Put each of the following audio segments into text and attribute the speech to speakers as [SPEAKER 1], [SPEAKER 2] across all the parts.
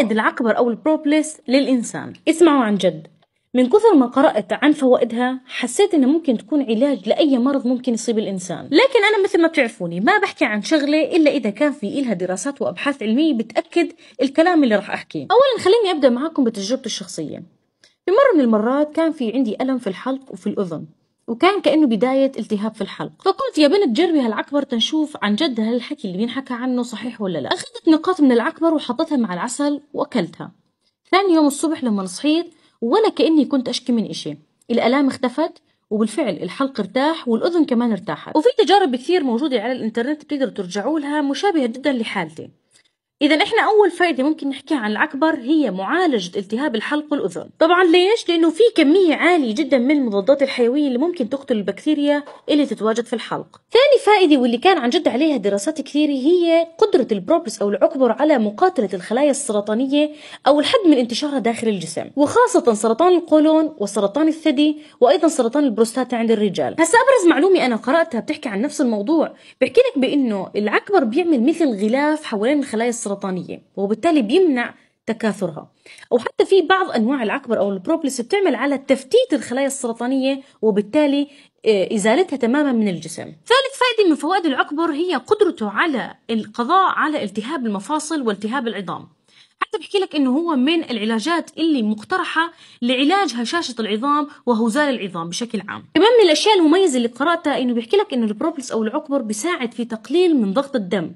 [SPEAKER 1] فوائد العقبر أو البروبليس للإنسان اسمعوا عن جد من كثر ما قرأت عن فوائدها حسيت أنه ممكن تكون علاج لأي مرض ممكن يصيب الإنسان لكن أنا مثل ما بتعرفوني ما بحكي عن شغلة إلا إذا كان في إلها دراسات وأبحاث علمية بتأكد الكلام اللي راح أحكيه أولا خليني أبدأ معكم بتجربتي الشخصية في مرة من المرات كان في عندي ألم في الحلق وفي الأذن وكان كأنه بداية التهاب في الحلق فقلت يا بنت جربي هالعكبر تنشوف عن جد هل الحكي اللي بينحكى عنه صحيح ولا لا أخذت نقاط من العكبر وحطيتها مع العسل وأكلتها ثاني يوم الصبح لما صحيت ولا كأني كنت أشكي من إشي الآلام اختفت وبالفعل الحلق ارتاح والأذن كمان ارتاحت وفي تجارب كثير موجودة على الإنترنت بتقدروا ترجعوا لها مشابهة جدا لحالتي إذا إحنا أول فائدة ممكن نحكيها عن العكبر هي معالجة التهاب الحلق والأذن طبعا ليش؟ لأنه في كمية عالية جدا من المضادات الحيوية اللي ممكن تقتل البكتيريا اللي تتواجد في الحلق ثاني فائدة واللي كان عن جد عليها دراسات كثيرة هي قدرة البروبلس أو العكبر على مقاتلة الخلايا السرطانية أو الحد من انتشارها داخل الجسم وخاصة سرطان القولون وسرطان الثدي وأيضا سرطان البروستاتا عند الرجال هسا أبرز معلومة أنا قرأتها بتحكي عن نفس الموضوع بحكي لك بأنه العكبر بيعمل مثل غلاف حوالين الخلايا السرطانية السرطانية وبالتالي بيمنع تكاثرها أو حتى في بعض أنواع العكبر أو البروبلس بتعمل على تفتيت الخلايا السرطانية وبالتالي آه، إزالتها تماما من الجسم ثالث فائدة من فوائد العكبر هي قدرته على القضاء على التهاب المفاصل والتهاب العظام حتى بحكي لك انه هو من العلاجات اللي مقترحه لعلاج هشاشه العظام وهزال العظام بشكل عام كمان من الاشياء المميزه اللي قراتها انه بيحكي لك انه البروبلس او العكبر بيساعد في تقليل من ضغط الدم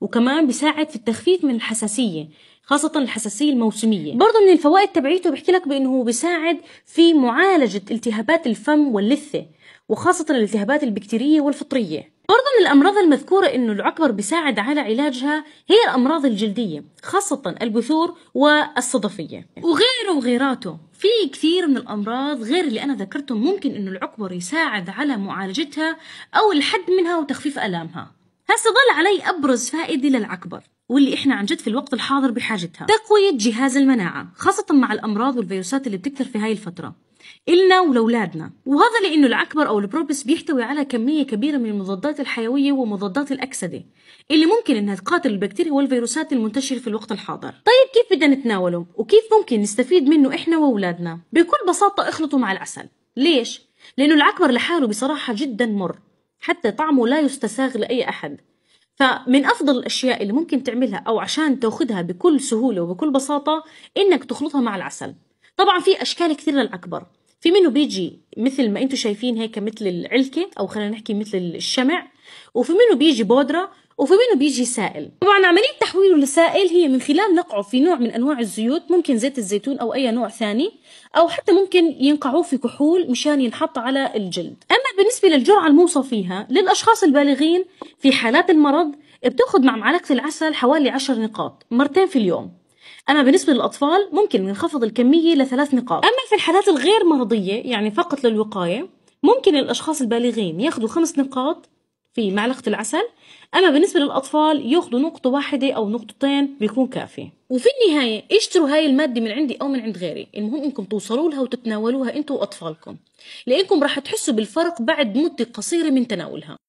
[SPEAKER 1] وكمان بيساعد في التخفيف من الحساسيه خاصة الحساسية الموسمية برضه من الفوائد تبعيته بحكي لك بأنه بيساعد في معالجة التهابات الفم واللثة وخاصة الالتهابات البكتيرية والفطرية برضه من الأمراض المذكورة أنه العكبر بيساعد على علاجها هي الأمراض الجلدية خاصة البثور والصدفية وغيره وغيراته في كثير من الأمراض غير اللي أنا ذكرتهم ممكن أنه العكبر يساعد على معالجتها أو الحد منها وتخفيف ألامها هسه ظل علي أبرز فائدة للعكبر واللي احنا عن جد في الوقت الحاضر بحاجتها تقوية جهاز المناعة خاصة مع الأمراض والفيروسات اللي بتكثر في هاي الفترة إلنا ولولادنا وهذا لأنه العكبر أو البروبس بيحتوي على كمية كبيرة من المضادات الحيوية ومضادات الأكسدة اللي ممكن إنها تقاتل البكتيريا والفيروسات المنتشرة في الوقت الحاضر طيب كيف بدنا نتناوله وكيف ممكن نستفيد منه إحنا وأولادنا بكل بساطة اخلطه مع العسل ليش؟ لأنه العكبر لحاله بصراحة جدا مر حتى طعمه لا يستساغ لأي أحد فمن أفضل الأشياء اللي ممكن تعملها أو عشان تأخذها بكل سهولة وبكل بساطة إنك تخلطها مع العسل طبعا في أشكال كثير للأكبر في منه بيجي مثل ما انتم شايفين هيك مثل العلكة أو خلينا نحكي مثل الشمع وفي منه بيجي بودرة وفي منه بيجي سائل طبعا عملية تحويله لسائل هي من خلال نقعه في نوع من أنواع الزيوت ممكن زيت الزيتون أو أي نوع ثاني أو حتى ممكن ينقعوه في كحول مشان ينحط على الجلد بالنسبة للجرعة الموصى فيها للأشخاص البالغين في حالات المرض بتأخذ مع معلقة العسل حوالي عشر نقاط مرتين في اليوم أما بالنسبة للأطفال ممكن ننخفض الكمية لثلاث نقاط أما في الحالات الغير مرضية يعني فقط للوقاية ممكن الأشخاص البالغين ياخذوا خمس نقاط في معلقة العسل أما بالنسبة للأطفال يأخذوا نقطة واحدة أو نقطتين بيكون كافي وفي النهاية اشتروا هاي المادة من عندي أو من عند غيري المهم إنكم توصلوا لها وتتناولوها أنتوا وأطفالكم لأنكم راح تحسوا بالفرق بعد مدة قصيرة من تناولها